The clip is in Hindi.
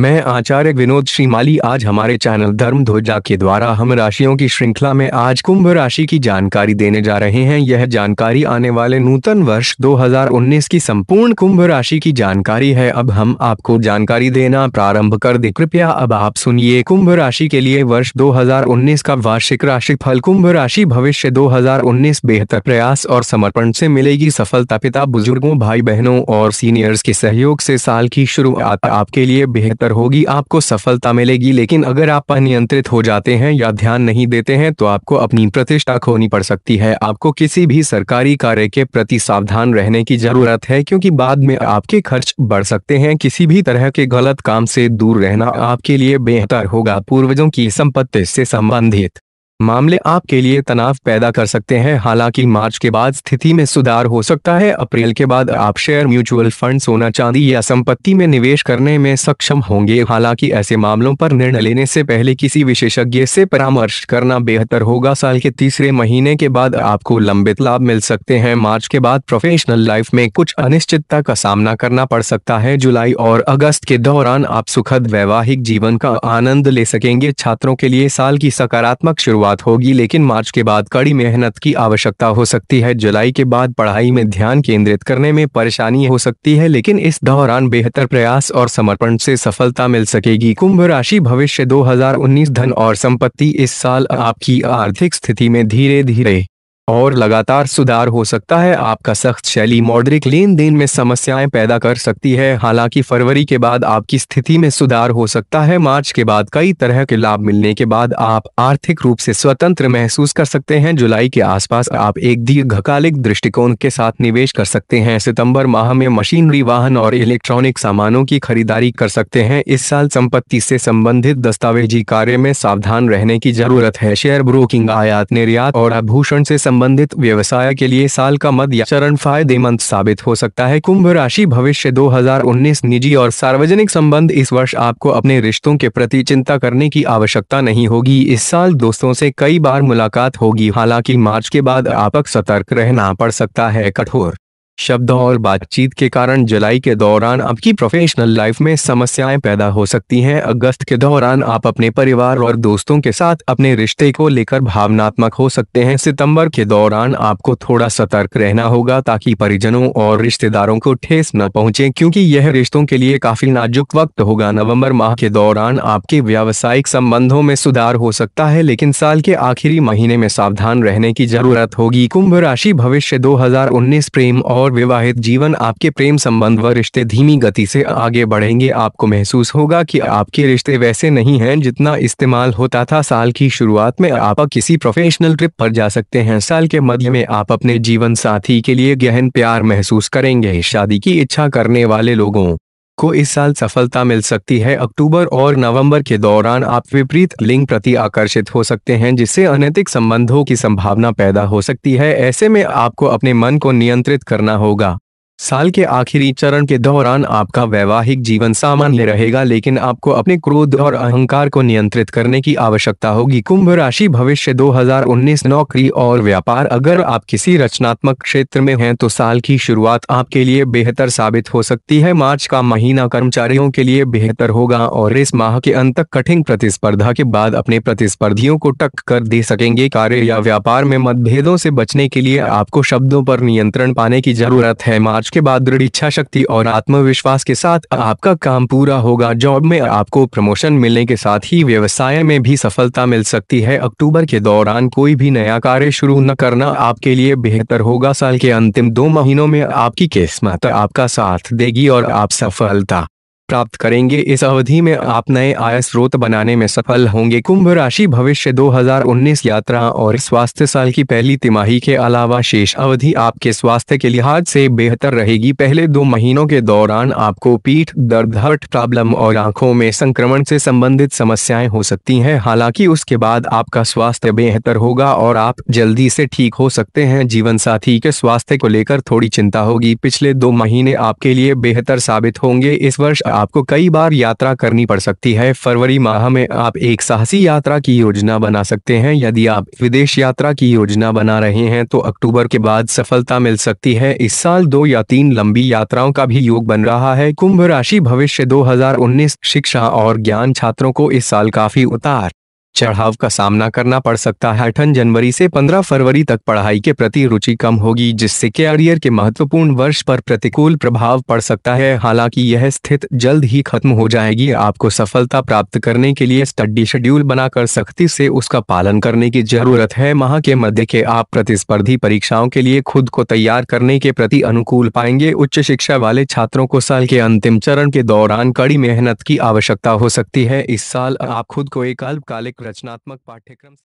मैं आचार्य विनोद श्रीमाली आज हमारे चैनल धर्म ध्वजा के द्वारा हम राशियों की श्रृंखला में आज कुंभ राशि की जानकारी देने जा रहे हैं यह जानकारी आने वाले नूतन वर्ष 2019 की संपूर्ण कुंभ राशि की जानकारी है अब हम आपको जानकारी देना प्रारंभ कर दे कृपया अब आप सुनिए कुंभ राशि के लिए वर्ष दो का वार्षिक फल कुंभ राशि भविष्य दो बेहतर प्रयास और समर्पण ऐसी मिलेगी सफलता पिता बुजुर्गो भाई बहनों और सीनियर्स के सहयोग ऐसी साल की शुरुआत आपके लिए बेहतर बेहतर होगी आपको सफलता मिलेगी लेकिन अगर आप अनियंत्रित हो जाते हैं या ध्यान नहीं देते हैं तो आपको अपनी प्रतिष्ठा खोनी पड़ सकती है आपको किसी भी सरकारी कार्य के प्रति सावधान रहने की जरूरत है क्योंकि बाद में आपके खर्च बढ़ सकते हैं किसी भी तरह के गलत काम से दूर रहना आपके लिए बेहतर होगा पूर्वजों की संपत्ति से संबंधित मामले आपके लिए तनाव पैदा कर सकते हैं हालांकि मार्च के बाद स्थिति में सुधार हो सकता है अप्रैल के बाद आप शेयर म्यूचुअल फंड सोना चांदी या संपत्ति में निवेश करने में सक्षम होंगे हालांकि ऐसे मामलों पर निर्णय लेने से पहले किसी विशेषज्ञ से परामर्श करना बेहतर होगा साल के तीसरे महीने के बाद आपको लंबित लाभ मिल सकते हैं मार्च के बाद प्रोफेशनल लाइफ में कुछ अनिश्चितता का सामना करना पड़ सकता है जुलाई और अगस्त के दौरान आप सुखद वैवाहिक जीवन का आनंद ले सकेंगे छात्रों के लिए साल की सकारात्मक शुरुआत शुरुआत होगी लेकिन मार्च के बाद कड़ी मेहनत की आवश्यकता हो सकती है जुलाई के बाद पढ़ाई में ध्यान केंद्रित करने में परेशानी हो सकती है लेकिन इस दौरान बेहतर प्रयास और समर्पण से सफलता मिल सकेगी कुंभ राशि भविष्य 2019 धन और संपत्ति इस साल आपकी आर्थिक स्थिति में धीरे धीरे और लगातार सुधार हो सकता है आपका सख्त शैली मौद्रिक लेन देन में समस्याएं पैदा कर सकती है हालांकि फरवरी के बाद आपकी स्थिति में सुधार हो सकता है मार्च के बाद कई तरह के लाभ मिलने के बाद आप आर्थिक रूप से स्वतंत्र महसूस कर सकते हैं जुलाई के आसपास आप एक दीर्घकालिक दृष्टिकोण के साथ निवेश कर सकते हैं सितम्बर माह में मशीनरी वाहन और इलेक्ट्रॉनिक सामानों की खरीदारी कर सकते हैं इस साल संपत्ति से संबंधित दस्तावेजी कार्य में सावधान रहने की जरूरत है शेयर ब्रोकिंग आयात निर्यात और आभूषण से संबंधित व्यवसाय के लिए साल का मध्य चरण फायदेमंद साबित हो सकता है कुंभ राशि भविष्य 2019 निजी और सार्वजनिक संबंध इस वर्ष आपको अपने रिश्तों के प्रति चिंता करने की आवश्यकता नहीं होगी इस साल दोस्तों से कई बार मुलाकात होगी हालांकि मार्च के बाद आपक सतर्क रहना पड़ सकता है कठोर शब्दों और बातचीत के कारण जुलाई के दौरान आपकी प्रोफेशनल लाइफ में समस्याएं पैदा हो सकती हैं अगस्त के दौरान आप अपने परिवार और दोस्तों के साथ अपने रिश्ते को लेकर भावनात्मक हो सकते हैं सितंबर के दौरान आपको थोड़ा सतर्क रहना होगा ताकि परिजनों और रिश्तेदारों को ठेस न पहुंचे क्योंकि यह रिश्तों के लिए काफी नाजुक वक्त होगा नवम्बर माह के दौरान आपके व्यावसायिक संबंधों में सुधार हो सकता है लेकिन साल के आखिरी महीने में सावधान रहने की जरूरत होगी कुंभ राशि भविष्य दो प्रेम और और विवाहित जीवन आपके प्रेम संबंध व रिश्ते धीमी गति से आगे बढ़ेंगे आपको महसूस होगा कि आपके रिश्ते वैसे नहीं हैं जितना इस्तेमाल होता था साल की शुरुआत में आप किसी प्रोफेशनल ट्रिप पर जा सकते हैं साल के मध्य में आप अपने जीवन साथी के लिए गहन प्यार महसूस करेंगे शादी की इच्छा करने वाले लोगों को इस साल सफलता मिल सकती है अक्टूबर और नवंबर के दौरान आप विपरीत लिंग प्रति आकर्षित हो सकते हैं जिससे अनैतिक संबंधों की संभावना पैदा हो सकती है ऐसे में आपको अपने मन को नियंत्रित करना होगा साल के आखिरी चरण के दौरान आपका वैवाहिक जीवन सामान्य रहेगा लेकिन आपको अपने क्रोध और अहंकार को नियंत्रित करने की आवश्यकता होगी कुंभ राशि भविष्य 2019 नौकरी और व्यापार अगर आप किसी रचनात्मक क्षेत्र में हैं तो साल की शुरुआत आपके लिए बेहतर साबित हो सकती है मार्च का महीना कर्मचारियों के लिए बेहतर होगा और इस माह के अंत तक कठिन प्रतिस्पर्धा के बाद अपने प्रतिस्पर्धियों को टक कर दे सकेंगे कार्य या व्यापार में मतभेदों से बचने के लिए आपको शब्दों पर नियंत्रण पाने की जरूरत है मार्च जांच के बाद दृढ़ इच्छा शक्ति और आत्मविश्वास के साथ आपका काम पूरा होगा जॉब में आपको प्रमोशन मिलने के साथ ही व्यवसाय में भी सफलता मिल सकती है अक्टूबर के दौरान कोई भी नया कार्य शुरू न करना आपके लिए बेहतर होगा साल के अंतिम दो महीनों में आपकी किस्मत आपका साथ देगी और आप सफलता प्राप्त करेंगे इस अवधि में आप नए आय स्रोत बनाने में सफल होंगे कुंभ राशि भविष्य 2019 यात्रा और स्वास्थ्य साल की पहली तिमाही के अलावा शेष अवधि आपके स्वास्थ्य के लिहाज से बेहतर रहेगी पहले दो महीनों के दौरान आपको पीठ दर्द हर्ट प्रॉब्लम और आंखों में संक्रमण से संबंधित समस्याएं हो सकती है हालांकि उसके बाद आपका स्वास्थ्य बेहतर होगा और आप जल्दी से ठीक हो सकते हैं जीवन साथी के स्वास्थ्य को लेकर थोड़ी चिंता होगी पिछले दो महीने आपके लिए बेहतर साबित होंगे इस वर्ष आपको कई बार यात्रा करनी पड़ सकती है फरवरी माह में आप एक साहसी यात्रा की योजना बना सकते हैं यदि आप विदेश यात्रा की योजना बना रहे हैं तो अक्टूबर के बाद सफलता मिल सकती है इस साल दो या तीन लंबी यात्राओं का भी योग बन रहा है कुंभ राशि भविष्य 2019 शिक्षा और ज्ञान छात्रों को इस साल काफी उतार चढ़ाव का सामना करना पड़ सकता है अठन जनवरी से 15 फरवरी तक पढ़ाई के प्रति रुचि कम होगी जिससे कैरियर के महत्वपूर्ण वर्ष पर प्रतिकूल प्रभाव पड़ सकता है हालांकि यह स्थिति जल्द ही खत्म हो जाएगी आपको सफलता प्राप्त करने के लिए स्टडी शेड्यूल बनाकर सख्ती से उसका पालन करने की जरूरत है माह के मध्य के आप प्रतिस्पर्धी परीक्षाओं के लिए खुद को तैयार करने के प्रति अनुकूल पाएंगे उच्च शिक्षा वाले छात्रों को साल के अंतिम चरण के दौरान कड़ी मेहनत की आवश्यकता हो सकती है इस साल आप खुद को एक अल्पकालिक रचनात्मक पाठ्यक्रम